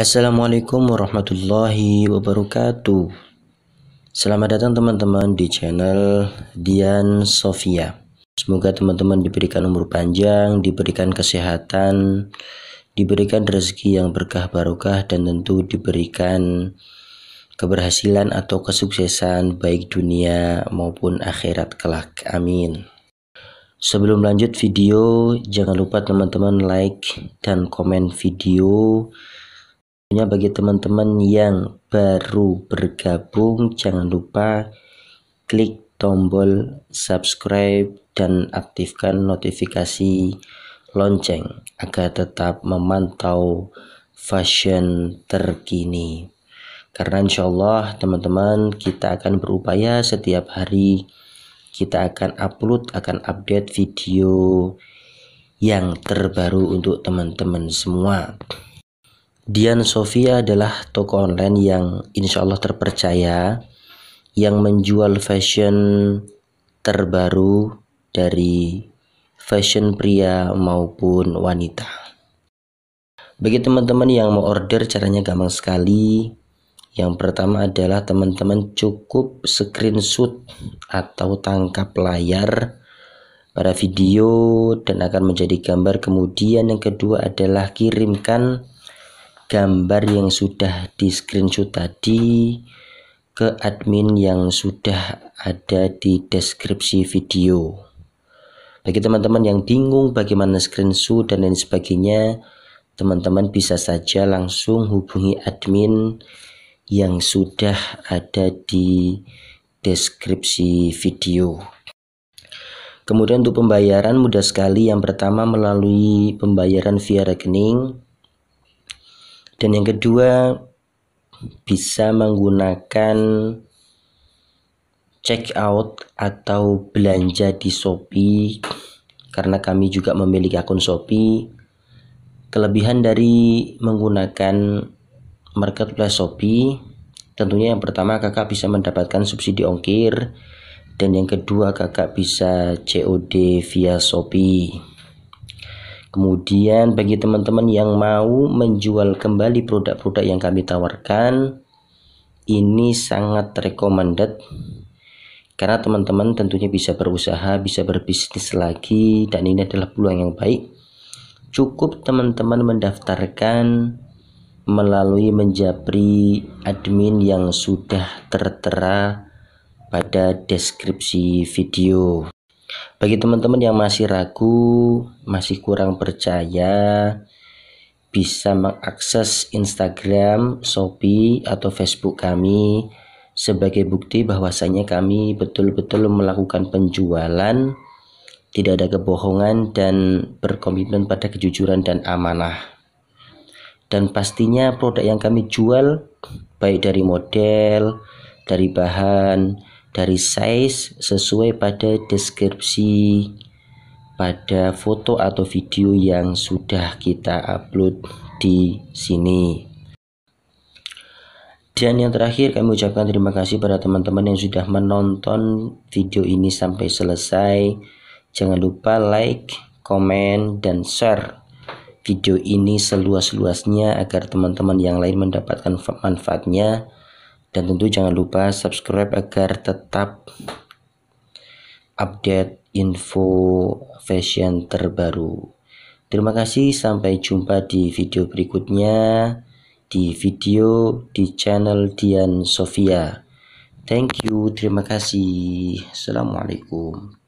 Assalamualaikum warahmatullahi wabarakatuh Selamat datang teman-teman di channel Dian Sofia Semoga teman-teman diberikan umur panjang, diberikan kesehatan, diberikan rezeki yang berkah barokah dan tentu diberikan keberhasilan atau kesuksesan baik dunia maupun akhirat kelak. Amin. Sebelum lanjut video, jangan lupa teman-teman like dan komen video hanya bagi teman-teman yang baru bergabung, jangan lupa klik tombol subscribe dan aktifkan notifikasi lonceng agar tetap memantau fashion terkini. Karena insya Allah teman-teman kita akan berupaya setiap hari kita akan upload, akan update video yang terbaru untuk teman-teman semua. Dian Sofia adalah toko online yang insya Allah terpercaya yang menjual fashion terbaru dari fashion pria maupun wanita. Bagi teman-teman yang mau order caranya gampang sekali. Yang pertama adalah teman-teman cukup screenshot atau tangkap layar pada video dan akan menjadi gambar. Kemudian yang kedua adalah kirimkan gambar yang sudah di screenshot tadi ke admin yang sudah ada di deskripsi video bagi teman-teman yang bingung bagaimana screenshot dan lain sebagainya teman-teman bisa saja langsung hubungi admin yang sudah ada di deskripsi video. Kemudian untuk pembayaran mudah sekali yang pertama melalui pembayaran via rekening dan yang kedua, bisa menggunakan check out atau belanja di Shopee karena kami juga memiliki akun Shopee. Kelebihan dari menggunakan marketplace Shopee tentunya yang pertama kakak bisa mendapatkan subsidi ongkir dan yang kedua kakak bisa COD via Shopee. Kemudian bagi teman-teman yang mau menjual kembali produk-produk yang kami tawarkan, ini sangat recommended karena teman-teman tentunya bisa berusaha, bisa berbisnis lagi dan ini adalah peluang yang baik. Cukup teman-teman mendaftarkan melalui menjapri admin yang sudah tertera pada deskripsi video. Bagi teman-teman yang masih ragu, masih kurang percaya, bisa mengakses Instagram, Shopee, atau Facebook kami sebagai bukti bahwasanya kami betul-betul melakukan penjualan, tidak ada kebohongan, dan berkomitmen pada kejujuran dan amanah. Dan pastinya produk yang kami jual, baik dari model, dari bahan, dari size sesuai pada deskripsi pada foto atau video yang sudah kita upload di sini. Dan yang terakhir kami ucapkan terima kasih pada teman-teman yang sudah menonton video ini sampai selesai. Jangan lupa like, komen, dan share video ini seluas-luasnya agar teman-teman yang lain mendapatkan manfaatnya dan tentu jangan lupa subscribe agar tetap update info fashion terbaru. Terima kasih, sampai jumpa di video berikutnya di video di channel Dian Sofia. Thank you, terima kasih. Assalamualaikum.